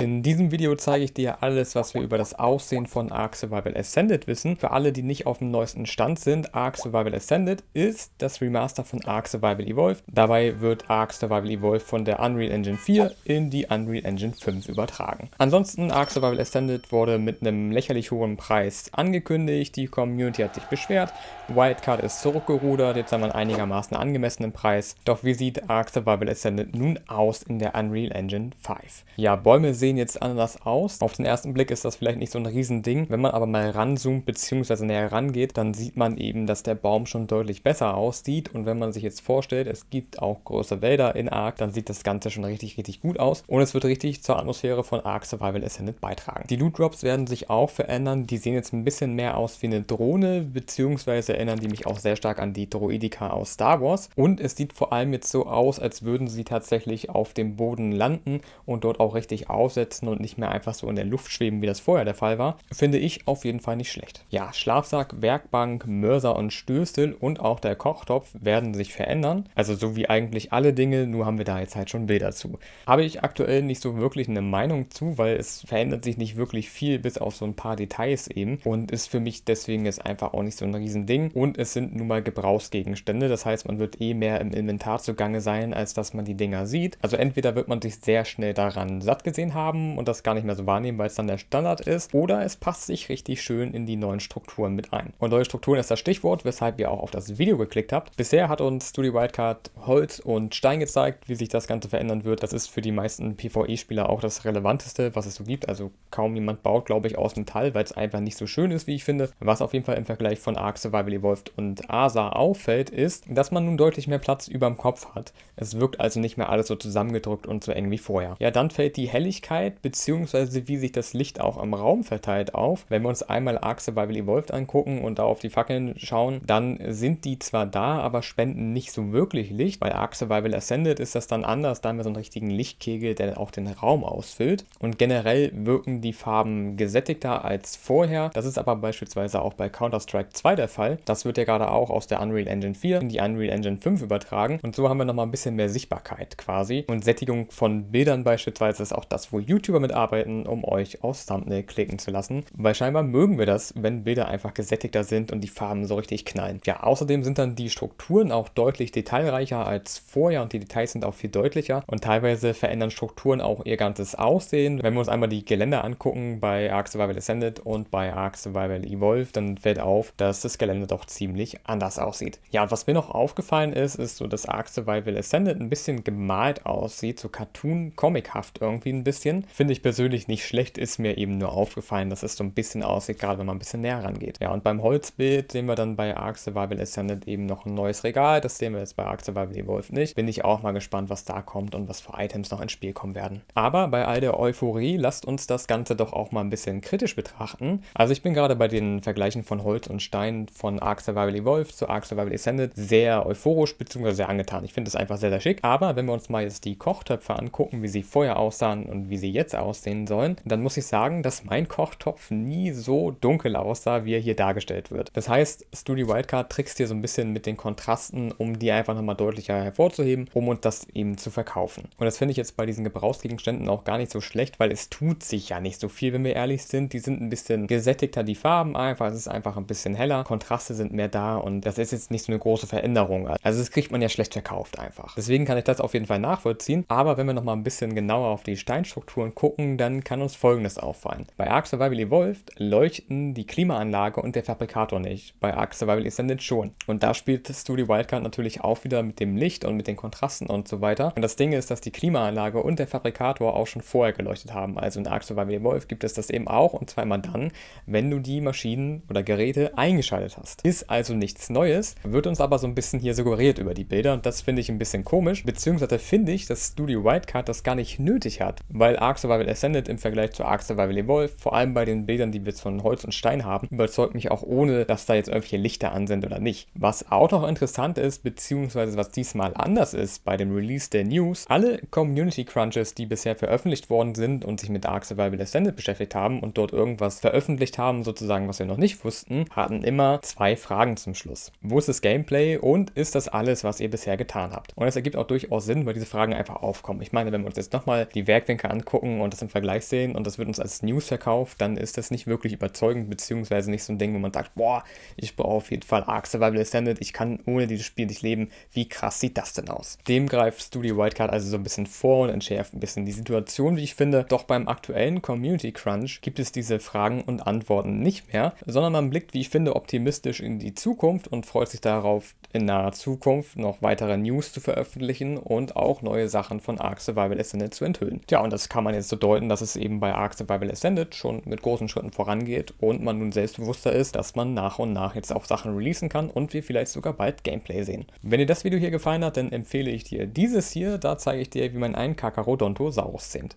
In diesem Video zeige ich dir alles, was wir über das Aussehen von Arc Survival Ascended wissen. Für alle, die nicht auf dem neuesten Stand sind, Arc Survival Ascended ist das Remaster von Arc Survival Evolved. Dabei wird Arc Survival Evolved von der Unreal Engine 4 in die Unreal Engine 5 übertragen. Ansonsten, Arc Survival Ascended wurde mit einem lächerlich hohen Preis angekündigt, die Community hat sich beschwert, Wildcard ist zurückgerudert, jetzt haben wir einen einigermaßen angemessenen Preis. Doch wie sieht Arc Survival Ascended nun aus in der Unreal Engine 5? Ja, Bäume sehen sehen jetzt anders aus. Auf den ersten Blick ist das vielleicht nicht so ein Riesending. Wenn man aber mal ranzoomt bzw. näher rangeht, dann sieht man eben, dass der Baum schon deutlich besser aussieht. Und wenn man sich jetzt vorstellt, es gibt auch große Wälder in Ark, dann sieht das Ganze schon richtig, richtig gut aus. Und es wird richtig zur Atmosphäre von Ark Survival Ascended beitragen. Die Loot Drops werden sich auch verändern. Die sehen jetzt ein bisschen mehr aus wie eine Drohne, beziehungsweise erinnern die mich auch sehr stark an die Droidika aus Star Wars. Und es sieht vor allem jetzt so aus, als würden sie tatsächlich auf dem Boden landen und dort auch richtig aus aufsetzen und nicht mehr einfach so in der Luft schweben, wie das vorher der Fall war, finde ich auf jeden Fall nicht schlecht. Ja, Schlafsack, Werkbank, Mörser und Stößel und auch der Kochtopf werden sich verändern. Also so wie eigentlich alle Dinge, nur haben wir da jetzt halt schon Bilder zu. Habe ich aktuell nicht so wirklich eine Meinung zu, weil es verändert sich nicht wirklich viel, bis auf so ein paar Details eben. Und ist für mich deswegen jetzt einfach auch nicht so ein Riesending. Und es sind nun mal Gebrauchsgegenstände. Das heißt, man wird eh mehr im Inventar zugange sein, als dass man die Dinger sieht. Also entweder wird man sich sehr schnell daran satt gesehen haben, haben und das gar nicht mehr so wahrnehmen, weil es dann der Standard ist. Oder es passt sich richtig schön in die neuen Strukturen mit ein. Und neue Strukturen ist das Stichwort, weshalb ihr auch auf das Video geklickt habt. Bisher hat uns Studio Wildcard Holz und Stein gezeigt, wie sich das Ganze verändern wird. Das ist für die meisten PvE-Spieler auch das Relevanteste, was es so gibt. Also kaum jemand baut, glaube ich, aus Metall, weil es einfach nicht so schön ist, wie ich finde. Was auf jeden Fall im Vergleich von Ark Survival Evolved und Asa auffällt, ist, dass man nun deutlich mehr Platz über dem Kopf hat. Es wirkt also nicht mehr alles so zusammengedrückt und so eng wie vorher. Ja, dann fällt die Helligkeit Helligkeit beziehungsweise wie sich das Licht auch im Raum verteilt auf. Wenn wir uns einmal Arc Survival Evolved angucken und da auf die Fackeln schauen, dann sind die zwar da, aber spenden nicht so wirklich Licht. Bei Arc Survival Ascended ist das dann anders, da haben wir so einen richtigen Lichtkegel, der auch den Raum ausfüllt. Und generell wirken die Farben gesättigter als vorher. Das ist aber beispielsweise auch bei Counter-Strike 2 der Fall. Das wird ja gerade auch aus der Unreal Engine 4 in die Unreal Engine 5 übertragen. Und so haben wir nochmal ein bisschen mehr Sichtbarkeit quasi. Und Sättigung von Bildern beispielsweise ist auch das, wo YouTuber mitarbeiten, um euch aufs Thumbnail klicken zu lassen, weil scheinbar mögen wir das, wenn Bilder einfach gesättigter sind und die Farben so richtig knallen. Ja, außerdem sind dann die Strukturen auch deutlich detailreicher als vorher und die Details sind auch viel deutlicher und teilweise verändern Strukturen auch ihr ganzes Aussehen. Wenn wir uns einmal die Geländer angucken bei Ark Survival Ascended und bei Ark Survival Evolved, dann fällt auf, dass das Gelände doch ziemlich anders aussieht. Ja, und was mir noch aufgefallen ist, ist so, dass Ark Survival Ascended ein bisschen gemalt aussieht, so cartoon-comichaft irgendwie ein bisschen bisschen. Finde ich persönlich nicht schlecht, ist mir eben nur aufgefallen, dass es so ein bisschen aussieht, gerade wenn man ein bisschen näher rangeht. Ja, und beim Holzbild sehen wir dann bei Ark Survival Ascended eben noch ein neues Regal. Das sehen wir jetzt bei Ark Survival Evolved nicht. Bin ich auch mal gespannt, was da kommt und was für Items noch ins Spiel kommen werden. Aber bei all der Euphorie lasst uns das Ganze doch auch mal ein bisschen kritisch betrachten. Also ich bin gerade bei den Vergleichen von Holz und Stein von Ark Survival Evolved zu Ark Survival Ascended sehr euphorisch bzw. sehr angetan. Ich finde das einfach sehr, sehr schick. Aber wenn wir uns mal jetzt die Kochtöpfe angucken, wie sie vorher aussahen und wie wie sie jetzt aussehen sollen, dann muss ich sagen, dass mein Kochtopf nie so dunkel aussah, wie er hier dargestellt wird. Das heißt, Studio Wildcard trickst hier so ein bisschen mit den Kontrasten, um die einfach nochmal deutlicher hervorzuheben, um uns das eben zu verkaufen. Und das finde ich jetzt bei diesen Gebrauchsgegenständen auch gar nicht so schlecht, weil es tut sich ja nicht so viel, wenn wir ehrlich sind. Die sind ein bisschen gesättigter, die Farben einfach, es ist einfach ein bisschen heller, Kontraste sind mehr da und das ist jetzt nicht so eine große Veränderung. Also das kriegt man ja schlecht verkauft einfach. Deswegen kann ich das auf jeden Fall nachvollziehen, aber wenn wir nochmal ein bisschen genauer auf die Steinstruktur Infrastrukturen gucken, dann kann uns Folgendes auffallen. Bei Arc Survival Evolved leuchten die Klimaanlage und der Fabrikator nicht. Bei Arc Survival Ascended schon. Und da spielt Studio Wildcard natürlich auch wieder mit dem Licht und mit den Kontrasten und so weiter. Und das Ding ist, dass die Klimaanlage und der Fabrikator auch schon vorher geleuchtet haben. Also in Arc Survival Evolved gibt es das eben auch und zwar immer dann, wenn du die Maschinen oder Geräte eingeschaltet hast. Ist also nichts Neues, wird uns aber so ein bisschen hier suggeriert über die Bilder und das finde ich ein bisschen komisch, beziehungsweise finde ich, dass Studio Wildcard das gar nicht nötig hat, weil weil Ark Survival Ascended im Vergleich zu Ark Survival Evolved, vor allem bei den Bildern, die wir jetzt von Holz und Stein haben, überzeugt mich auch ohne, dass da jetzt irgendwelche Lichter an sind oder nicht. Was auch noch interessant ist, beziehungsweise was diesmal anders ist bei dem Release der News, alle Community Crunches, die bisher veröffentlicht worden sind und sich mit Ark Survival Ascended beschäftigt haben und dort irgendwas veröffentlicht haben, sozusagen, was wir noch nicht wussten, hatten immer zwei Fragen zum Schluss. Wo ist das Gameplay und ist das alles, was ihr bisher getan habt? Und das ergibt auch durchaus Sinn, weil diese Fragen einfach aufkommen. Ich meine, wenn wir uns jetzt nochmal die Werkwinkel angucken, gucken und das im Vergleich sehen und das wird uns als News verkauft, dann ist das nicht wirklich überzeugend, beziehungsweise nicht so ein Ding, wo man sagt, boah, ich brauche auf jeden Fall Arc Survival Ascended, ich kann ohne dieses Spiel nicht leben, wie krass sieht das denn aus? Dem greift Studio Wildcard also so ein bisschen vor und entschärft ein bisschen die Situation, wie ich finde. Doch beim aktuellen Community Crunch gibt es diese Fragen und Antworten nicht mehr, sondern man blickt, wie ich finde, optimistisch in die Zukunft und freut sich darauf, in naher Zukunft noch weitere News zu veröffentlichen und auch neue Sachen von Arc Survival Ascended zu enthüllen. Tja, und das kann kann man jetzt so deuten, dass es eben bei Ark Survival Ascended schon mit großen Schritten vorangeht und man nun selbstbewusster ist, dass man nach und nach jetzt auch Sachen releasen kann und wir vielleicht sogar bald Gameplay sehen. Wenn dir das Video hier gefallen hat, dann empfehle ich dir dieses hier, da zeige ich dir, wie man einen Kakarodontosaurus zähmt.